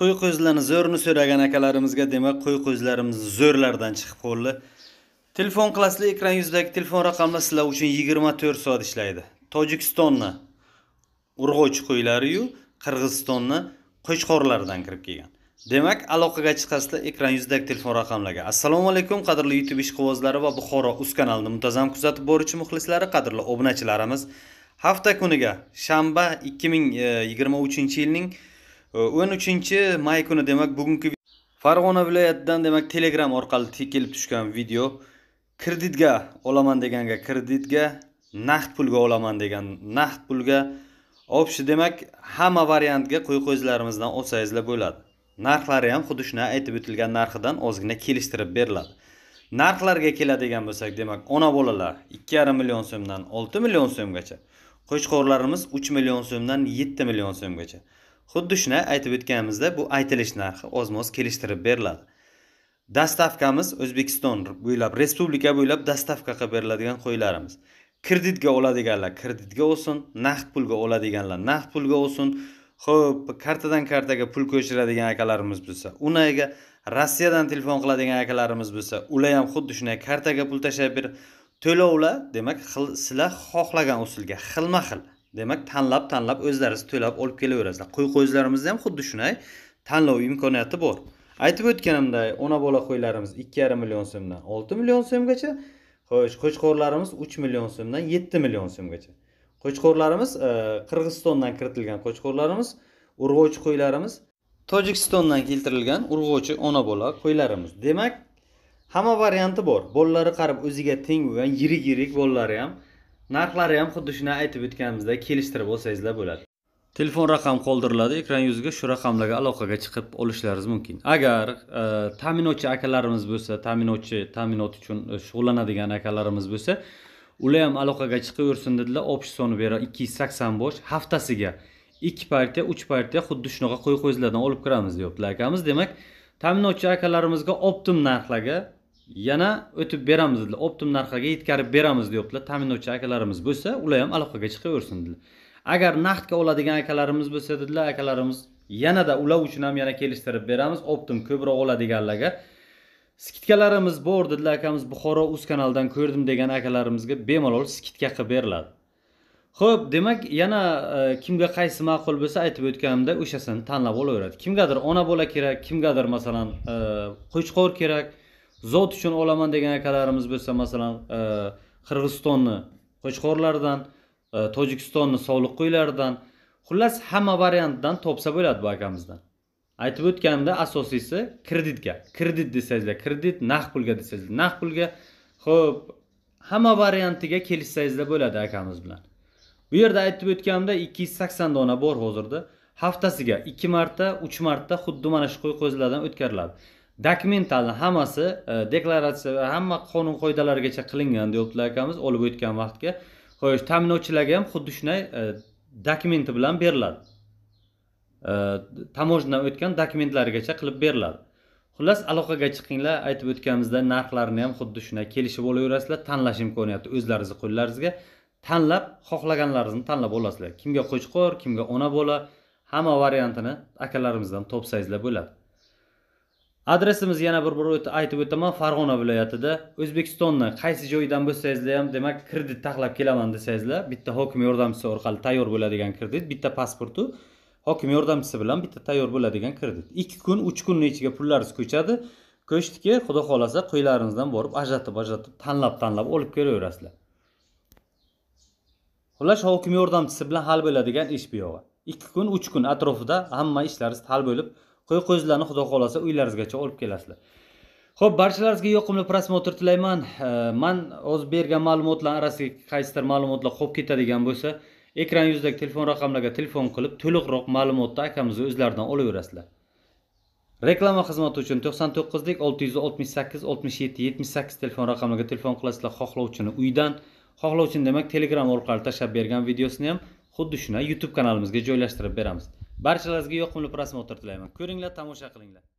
qo'y qo'zilarni zo'rini so'ragan akalarimizga demak qo'y qo'zilarimiz zo'rlardan chiqib qo'ldi telefon qilasizlar ekran yuzidagi telefon raqamlar sizlar uchun yigirma to'rt soat ishlaydi tojikistonni urg'och qo'ylariyu qirg'izistonni qo'chqorlaridan kirib kelgan demak aloqaga chiqasizlar ekran yuzidagi telefon raqamlarga assalomu alaykum qadrli youtube ishqibozlari va buxoro uz kanalini muntazam kuzatib boruvchi muxlislari qadrli obunachilarimiz hafta kuniga shanba ikki ming e, yigirma uchinchi yilning 13 may kuni demak bugungi Farg'ona viloyatidan demak Telegram orqali kelib tushgan video kreditga olaman deganga kreditga naqd pulga olaman degan naqd pulga общий demak hamma variantga qo'y qo'yizlarimizdan olsangizlar bo'ladi narxlari ham xuddi shuna aytib o'tilgan narxidan ozgina kelishtirib beriladi narxlarga keladigan bo'lsak demak ona bolalar 2,5 million so'mdan 6 million so'mgacha qo'chqorlarimiz 3 million so'mdan 7 million so'mgacha xuddi shuni aytib o'tganimizda bu aytilish narxi ozma oz kelishtirib beriladi dastavkamiz o'zbekiston bo'ylab respublika bo'ylab dastavka qilib beriladigan qo'ylarimiz kreditga oladiganlar kreditga olsin naqd pulga oladiganlar naqd pulga olsin ho'p kartadan kartaga pul ko'chiradigan akalarimiz bo'lsa unaga rossiyadan telefon qiladigan akalarimiz bo'lsa ular ham xuddi shunday kartaga pul tashlab berib to'lovlar demak sizlar xohlagan usulga xilma xil demak tanlab tanlab o'zlaringiz to'lab olib kelaverasizlar qo'y qo'zilarimizda ham xuddi shunday tanlov imkoniyati bor aytib o'tganimdek ona bola qo'ylarimiz ikki yarim million so'mdan olti million so'mgacha xo'sh qo'chqorlarimiz uch million so'mdan yetti million so'mgacha qo'chqorlarimiz e, qirg'izistondan kiritilgan qo'chqorlarimiz urg'ovchi qo'ylarimiz tojikistondan keltirilgan urg'ovchi ona bola qo'ylarimiz demak hamma varianti bor bolalari qarab o'ziga teng bo'lgan yirik yirik bolalari ham narxlari ham xuddi shuni aytib o'tganimizda kelishtirib olsangizlar bo'ladi telefon raqam qoldiriladi ekran yuziga shu raqamlarga aloqaga chiqib olishlaringiz mumkin agar e, ta'minotchi akalarimiz bo'lsa ta'minotchi ta'minot uchun e, shug'ullanadigan akalarimiz bo'lsa ular ham aloqaga chiqaversin dedilar общий soni bera ikki yuz sakson bosh haftasiga ikki partiya uch partiya xuddi shunaqa qo'y qo'zilardan olib kiramiz deyaptilar akamiz demak ta'minotchi akalarimizga optim narxlarga yana o'tib beramiz dedilar optim narxiga yetkazib beramiz deyaptilar ta'minlovchi akalarimiz bo'lsa ular ham aloqaga chiqaversin dedilar agar naqdga oladigan akalarimiz bo'lsa dedilar akalarimiz yanada ular uchun ham yana kelishtirib beramiz optim ko'proq oladiganlarga skidkalarimiz bor dedilar akamiz buxoro uz kanalidan ko'rdim degan akalarimizga bemalol skidka qilib beriladi ho'p demak yana e, kimga qaysi ma'qul bo'lsa aytib o'tganimda o'shasini tanlab olaveradi kimgadir ona bola kerak kimgadir masalan e, qo'chqor e, kerak zot uchun olaman degan akalarimiz bo'lsa masalan e, qirg'izistonni qo'chqorlardan e, tojikistonni sovliq qo'ylaridan xullas hamma variantdan topsa bo'ladi bu akamizdan aytib o'tganimda asosiysi kreditga kredit desangizlar kredit naqd pulga desangizlar naqd pulga ho'p hamma variantiga kelishsangizlar bo'ladi akamiz bilan bu yerda aytib o'tganimda ikki yuz sakson dona bor hozirda haftasiga ikki marta uch marta xuddi mana shu qo'y qo'zilardan o'tkaziladi dokumentalni hammasi e, deklaratsiya va hamma qonun qoidalarigacha qilingan deyaptilar akamiz olib o'tgan vaqtga xo'sh ta'minlovchilarga ham xuddi shunday e, dokumenti bilan beriladi e, tamoshnadan o'tgan dokumentlarigacha qilib beriladi xullas aloqaga chiqinglar aytib o'tganimizdek narxlarini ham xuddi shunday kelishib olaverasizlar tanlash imkoniyati o'zlaringizni qo'llaringizga tanlab xohlaganlaringizni tanlab olasizlar kimga qo'chqor kimga ona bola hamma variantini akalarimizdan topsangizlar bo'ladi adresimizni yana bir bor aytib o'taman farg'ona viloyatida o'zbekistonni qaysi joyidan bo'lsangizlar ham demak kredit taxlab kelaman desangizlar bitta hokim yordamchisi orqali tayyor bo'ladigan kredit bitta pasportu hokim yordamchisi bilan bitta tayyor bo'ladigan kredit ikki kun uch kunni ichiga pullaringiz ko'chadi ko'chdiki xudo xohlasa qo'ylaringizdan borib ajratib ajratib tanlab tanlab olib kelaverasizlar xullas hokim yordamchisi bilan hal bo'ladigan ish bu buyog'i ikki kun uch kun atrofida hamma ishlaringiz hal bo'lib qo'y qo'zilarni xudo xohlasa uylaringizgacha olib kelasizlar ho'p barchalaringizga yoqimli prosmotr tilayman man hozir bergan ma'lumotlar orasiga qaysidir ma'lumotlar qolib ketadigan bo'lsa ekran yuzidagi telefon raqamlarga telefon qilib to'liqroq ma'lumotni akamizni o'zlaridan olaverasizlar reklama xizmati uchun to'qson to'qqizlik olti yuz oltmish sakkiz oltmish yetti yetmish sakkiz telefon raqamiga telefon qilasizlar xohlovchini uydan xohlovchini demak telegram orqali tashlab bergan videosini ham xuddi shunday youtube kanalimizga joylashtirib beramiz barchalaringizga yoqimli prosmotr tilayman ko'ringlar tomosha qilinglar